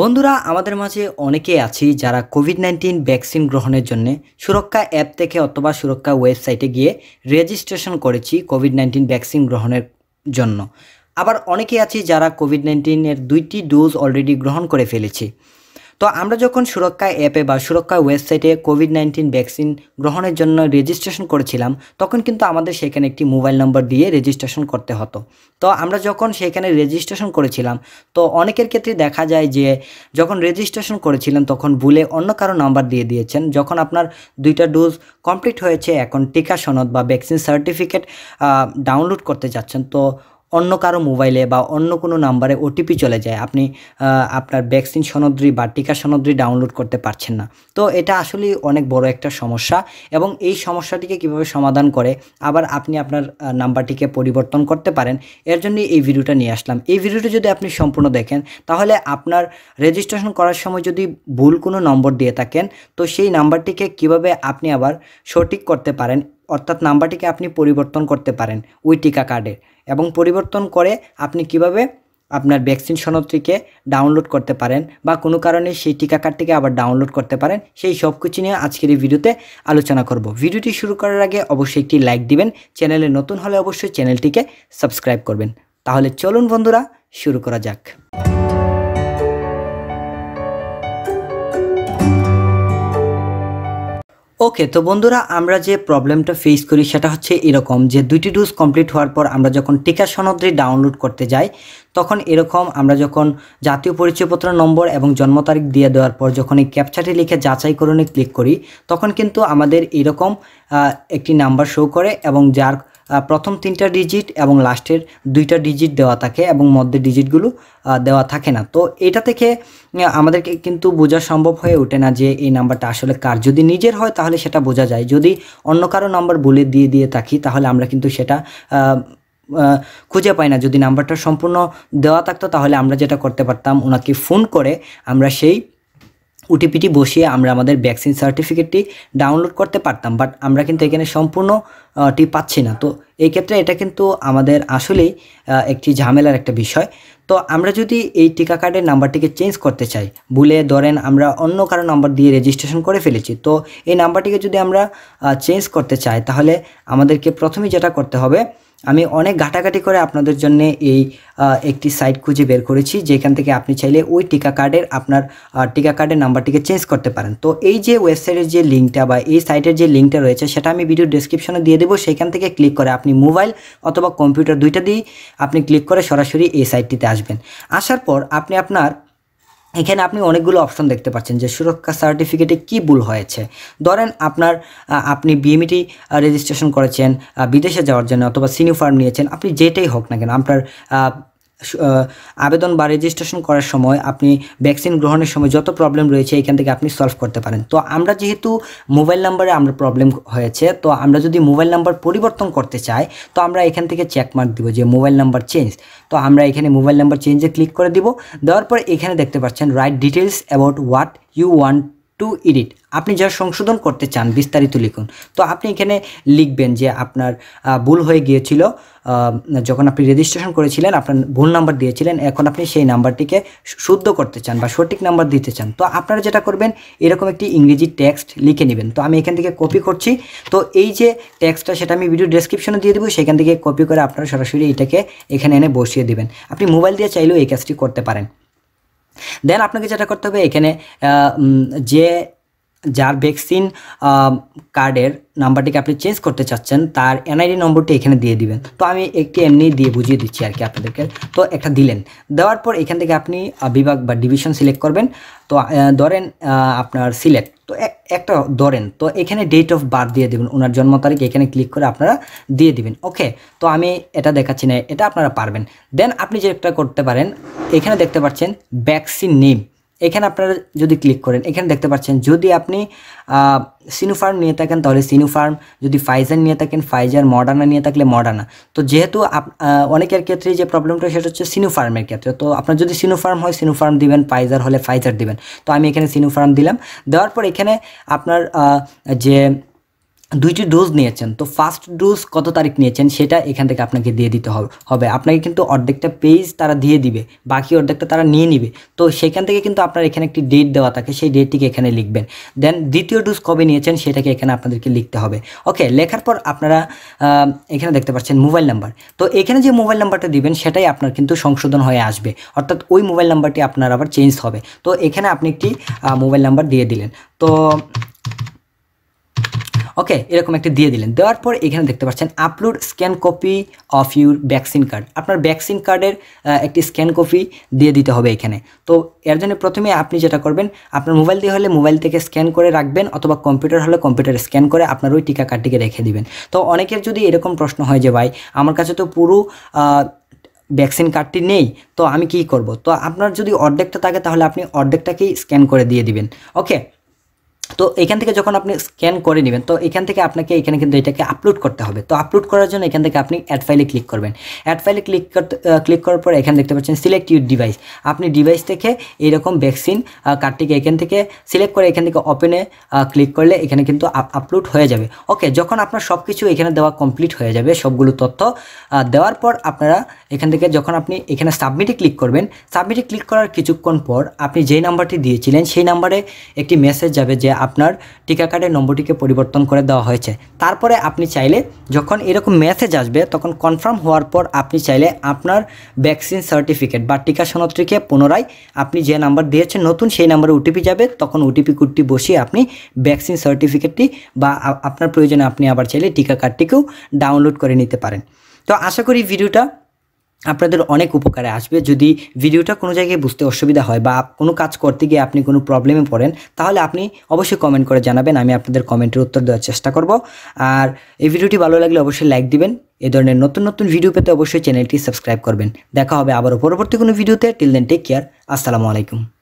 বন্ধুরা আমাদের মাঝে অনেকেই আছি যারা কোভিড নাইন্টিন ভ্যাকসিন গ্রহণের জন্য সুরক্ষা অ্যাপ থেকে অথবা সুরক্ষা ওয়েবসাইটে গিয়ে রেজিস্ট্রেশন করেছি কোভিড নাইন্টিন ভ্যাকসিন গ্রহণের জন্য আবার অনেকেই আছি যারা কোভিড নাইন্টিনের দুইটি ডোজ অলরেডি গ্রহণ করে ফেলেছি তো আমরা যখন সুরক্ষা অ্যাপে বা সুরক্ষা ওয়েবসাইটে কোভিড নাইন্টিন ভ্যাকসিন গ্রহণের জন্য রেজিস্ট্রেশন করেছিলাম তখন কিন্তু আমাদের সেখানে একটি মোবাইল নম্বর দিয়ে রেজিস্ট্রেশন করতে হতো তো আমরা যখন সেখানে রেজিস্ট্রেশন করেছিলাম তো অনেকের ক্ষেত্রে দেখা যায় যে যখন রেজিস্ট্রেশন করেছিলেন তখন ভুলে অন্য কারো নাম্বার দিয়ে দিয়েছেন যখন আপনার দুইটা ডোজ কমপ্লিট হয়েছে এখন টিকা সনদ বা ভ্যাকসিন সার্টিফিকেট ডাউনলোড করতে যাচ্ছেন তো অন্য কারো মোবাইলে বা অন্য কোনো নাম্বারে ওটিপি চলে যায় আপনি আপনার ভ্যাকসিন সনদ্রী বা টিকা সনদ্রী ডাউনলোড করতে পারছেন না তো এটা আসলে অনেক বড় একটা সমস্যা এবং এই সমস্যাটিকে কিভাবে সমাধান করে আবার আপনি আপনার নাম্বারটিকে পরিবর্তন করতে পারেন এর জন্য এই ভিডিওটা নিয়ে আসলাম এই ভিডিওটি যদি আপনি সম্পূর্ণ দেখেন তাহলে আপনার রেজিস্ট্রেশন করার সময় যদি ভুল কোনো নম্বর দিয়ে থাকেন তো সেই নাম্বারটিকে কিভাবে আপনি আবার সঠিক করতে পারেন অর্থাৎ নাম্বারটিকে আপনি পরিবর্তন করতে পারেন ওই টিকা কার্ডের এবং পরিবর্তন করে আপনি কিভাবে আপনার ভ্যাকসিন সনদটিকে ডাউনলোড করতে পারেন বা কোনো কারণে সেই টিকা কার্ডটিকে আবার ডাউনলোড করতে পারেন সেই সব কিছু নিয়ে আজকের এই ভিডিওতে আলোচনা করব ভিডিওটি শুরু করার আগে অবশ্যই একটি লাইক দিবেন চ্যানেলে নতুন হলে অবশ্যই চ্যানেলটিকে সাবস্ক্রাইব করবেন তাহলে চলুন বন্ধুরা শুরু করা যাক ওকে তো বন্ধুরা আমরা যে প্রবলেমটা ফেস করি সেটা হচ্ছে এরকম যে দুইটি ডোজ কমপ্লিট হওয়ার পর আমরা যখন টিকা সনদটি ডাউনলোড করতে যাই তখন এরকম আমরা যখন জাতীয় পরিচয়পত্র নম্বর এবং জন্ম তারিখ দিয়ে দেওয়ার পর যখন এই ক্যাপচাটি লিখে যাচাইকরণে ক্লিক করি তখন কিন্তু আমাদের এরকম একটি নাম্বার শো করে এবং যার প্রথম তিনটা ডিজিট এবং লাস্টের দুইটা ডিজিট দেওয়া থাকে এবং মধ্যে ডিজিটগুলো দেওয়া থাকে না তো এটা থেকে আমাদেরকে কিন্তু বোঝা সম্ভব হয়ে ওঠে না যে এই নাম্বারটা আসলে কার যদি নিজের হয় তাহলে সেটা বোঝা যায় যদি অন্য কারো নাম্বার বলে দিয়ে দিয়ে থাকি তাহলে আমরা কিন্তু সেটা খুঁজে পাই না যদি নাম্বারটা সম্পূর্ণ দেওয়া থাকতো তাহলে আমরা যেটা করতে পারতাম ওনাকে ফোন করে আমরা সেই ওটিপিটি বসিয়ে আমরা আমাদের ভ্যাকসিন সার্টিফিকেটটি ডাউনলোড করতে পারতাম বাট আমরা কিন্তু এখানে সম্পূর্ণটি পাচ্ছি না তো এই ক্ষেত্রে এটা কিন্তু আমাদের আসলেই একটি ঝামেলার একটা বিষয় তো আমরা যদি এই টিকা কার্ডের নাম্বারটিকে চেঞ্জ করতে চাই ভুলে ধরেন আমরা অন্য কারো নাম্বার দিয়ে রেজিস্ট্রেশন করে ফেলেছি তো এই নাম্বারটিকে যদি আমরা চেঞ্জ করতে চাই তাহলে আমাদেরকে প্রথমে যেটা করতে হবে আমি অনেক ঘাটাঘাটি করে আপনাদের জন্য এই একটি সাইট খুঁজে বের করেছি যেখান থেকে আপনি চাইলে ওই টিকা কার্ডের আপনার টিকা কার্ডের নাম্বারটিকে চেঞ্জ করতে পারেন তো এই যে ওয়েবসাইটের যে লিঙ্কটা বা এই সাইটের যে লিঙ্কটা রয়েছে সেটা আমি ভিডিও ডিসক্রিপশনে দিয়ে দেবো সেখান থেকে ক্লিক করে আপনি মোবাইল অথবা কম্পিউটার দুইটা দিয়েই আপনি ক্লিক করে সরাসরি এই সাইটটিতে আসবেন আসার পর আপনি আপনার এখানে আপনি অনেকগুলো অপশন দেখতে পাচ্ছেন যে সুরক্ষা সার্টিফিকেটে কি ভুল হয়েছে ধরেন আপনার আপনি বিএমইটি রেজিস্ট্রেশন করেছেন বিদেশে যাওয়ার জন্য অথবা সিনিউ ফার্ম নিয়েছেন আপনি যেটাই হোক না কেন আপনার আবেদন বা রেজিস্ট্রেশন করার সময় আপনি ভ্যাকসিন গ্রহণের সময় যত প্রবলেম রয়েছে এখান থেকে আপনি সলভ করতে পারেন তো আমরা যেহেতু মোবাইল নাম্বারে আমরা প্রবলেম হয়েছে তো আমরা যদি মোবাইল নাম্বার পরিবর্তন করতে চাই তো আমরা এখান থেকে চেক দিব যে মোবাইল নাম্বার চেঞ্জ তো আমরা এখানে মোবাইল নাম্বার চেঞ্জে ক্লিক করে দিব দেওয়ার পর এখানে দেখতে পাচ্ছেন right details about what you want to edit আপনি যা সংশোধন করতে চান বিস্তারিত লিখুন তো আপনি এখানে লিখবেন যে আপনার ভুল হয়ে গিয়েছিল যখন আপনি রেজিস্ট্রেশন করেছিলেন আপনার ভুল নাম্বার দিয়েছিলেন এখন আপনি সেই নাম্বারটিকে শুদ্ধ করতে চান বা সঠিক নাম্বার দিতে চান তো আপনারা যেটা করবেন এরকম একটি ইংরেজি টেক্সট লিখে নেবেন তো আমি এখান থেকে কপি করছি তো এই যে টেক্সটটা সেটা আমি ভিডিও ডেসক্রিপশনে দিয়ে দেবো সেখান থেকে কপি করে আপনারা সরাসরি এটাকে এখানে এনে বসিয়ে দেবেন আপনি মোবাইল দিয়ে চাইলেও এই কাজটি করতে পারেন দেন আপনাকে যেটা করতে হবে এখানে যে যার ভ্যাকসিন কার্ডের নাম্বারটিকে আপনি চেঞ্জ করতে চাচ্ছেন তার এনআইডি নম্বরটি এখানে দিয়ে দিবেন তো আমি একটি এমনি দিয়ে বুঝিয়ে দিচ্ছি আর কি আপনাদেরকে তো একটা দিলেন দেওয়ার পর এখান থেকে আপনি বিভাগ বা ডিভিশন সিলেক্ট করবেন তো ধরেন আপনার সিলেক্ট তো একটা ধরেন তো এখানে ডেট অফ বার্থ দিয়ে দেবেন ওনার জন্ম তারিখ এখানে ক্লিক করে আপনারা দিয়ে দিবেন ওকে তো আমি এটা দেখাচ্ছি না এটা আপনারা পারবেন দেন আপনি যেটা করতে পারেন এখানে দেখতে পাচ্ছেন ভ্যাকসিন নেম এখানে আপনারা যদি ক্লিক করেন এখানে দেখতে পাচ্ছেন যদি আপনি সিনুফার্ম নিয়ে থাকেন তাহলে সিনুফার্ম যদি ফাইজার নিয়ে থাকেন ফাইজার মডার্না নিয়ে থাকলে মডার্না তো যেহেতু অনেকের ক্ষেত্রে যে প্রবলেমটা সেটা হচ্ছে সিনুফার্মের ক্ষেত্রে তো আপনার যদি সিনুফার্ম হয় সিনুফার্ম দিবেন ফাইজার হলে ফাইজার দিবেন তো আমি এখানে সিনুফার্ম দিলাম দেওয়ার পর এখানে আপনার যে দুইটি ডোজ নিয়েছেন তো ফার্স্ট ডোজ কত তারিখ নিয়েছেন সেটা এখান থেকে আপনাকে দিয়ে দিতে হবে আপনাকে কিন্তু অর্ধেকটা পেজ তারা দিয়ে দিবে বাকি অর্ধেকটা তারা নিয়ে নিবে তো সেখান থেকে কিন্তু আপনার এখানে একটি ডেট দেওয়া থাকে সেই ডেটটিকে এখানে লিখবেন দেন দ্বিতীয় ডোজ কবে নিয়েছেন সেটাকে এখানে আপনাদেরকে লিখতে হবে ওকে লেখার পর আপনারা এখানে দেখতে পাচ্ছেন মোবাইল নাম্বার তো এখানে যে মোবাইল নাম্বারটা দিবেন সেটাই আপনার কিন্তু সংশোধন হয়ে আসবে অর্থাৎ ওই মোবাইল নাম্বারটি আপনার আবার চেঞ্জ হবে তো এখানে আপনি একটি মোবাইল নাম্বার দিয়ে দিলেন তো ওকে এরকম একটা দিয়ে দিলেন দেওয়ার পর এখানে দেখতে পাচ্ছেন upload scan copy of your vaccine card আপনার ভ্যাকসিন কার্ডের একটি স্ক্যান কপি দিয়ে দিতে হবে এখানে তো এর জন্য প্রথমে আপনি যেটা করবেন আপনার মোবাইল দিয়ে হলে মোবাইল থেকে স্ক্যান করে রাখবেন অথবা কম্পিউটার হলে কম্পিউটারে স্ক্যান করে আপনার ওই টিকা কার্ডটিকে রেখে দিবেন তো অনেকের যদি এরকম প্রশ্ন হয় যে ভাই আমার কাছে তো পুরো ভ্যাকসিন কার্ডটি নেই তো আমি কি করব তো আপনার যদি অর্ধেকটা থাকে তাহলে আপনি অর্ধেকটাকেই স্ক্যান করে দিয়ে দিবেন ওকে তো এখান থেকে যখন আপনি স্ক্যান করে নেবেন তো এখান থেকে আপনাকে এখানে কিন্তু এটাকে আপলোড করতে হবে তো আপলোড করার জন্য এখান থেকে আপনি অ্যাড ফাইলে ক্লিক করবেন অ্যাড ফাইলে ক্লিক করতে ক্লিক করার পর এখানে দেখতে পাচ্ছেন সিলেক্ট ইউর ডিভাইস আপনি ডিভাইস থেকে এইরকম ভ্যাকসিন কার্ডটিকে এখান থেকে সিলেক্ট করে এখান থেকে ওপেনে ক্লিক করলে এখানে কিন্তু আপলোড হয়ে যাবে ওকে যখন আপনার সব কিছু এখানে দেওয়া কমপ্লিট হয়ে যাবে সবগুলো তথ্য দেওয়ার পর আপনারা এখান থেকে যখন আপনি এখানে সাবমিটে ক্লিক করবেন সাবমিটে ক্লিক করার কিছুক্ষণ পর আপনি যেই নাম্বারটি দিয়েছিলেন সেই নাম্বারে একটি মেসেজ যাবে যে আপনার টিকা কার্ডের নম্বরটিকে পরিবর্তন করে দেওয়া হয়েছে তারপরে আপনি চাইলে যখন এরকম মেসেজ আসবে তখন কনফার্ম হওয়ার পর আপনি চাইলে আপনার ভ্যাকসিন সার্টিফিকেট বা টিকা সনদটিকে পুনরায় আপনি যে নাম্বার দিয়েছেন নতুন সেই নাম্বারে ওটিপি যাবে তখন ওটিপি কোডটি বসিয়ে আপনি ভ্যাকসিন সার্টিফিকেটটি বা আপনার প্রয়োজনে আপনি আবার চাইলে টিকা কার্ডটিকেও ডাউনলোড করে নিতে পারেন তো আশা করি ভিডিওটা আপনাদের অনেক উপকারে আসবে যদি ভিডিওটা কোনো জায়গায় বুঝতে অসুবিধা হয় বা কোনো কাজ করতে গিয়ে আপনি কোনো প্রবলেমে পড়েন তাহলে আপনি অবশ্যই কমেন্ট করে জানাবেন আমি আপনাদের কমেন্টের উত্তর দেওয়ার চেষ্টা করব আর এই ভিডিওটি ভালো লাগলে অবশ্যই লাইক দিবেন এ ধরনের নতুন নতুন ভিডিও পেতে অবশ্যই চ্যানেলটি সাবস্ক্রাইব করবেন দেখা হবে আবারও পরবর্তী কোনো ভিডিওতে টিল দেন টেক কেয়ার আসসালামু আলাইকুম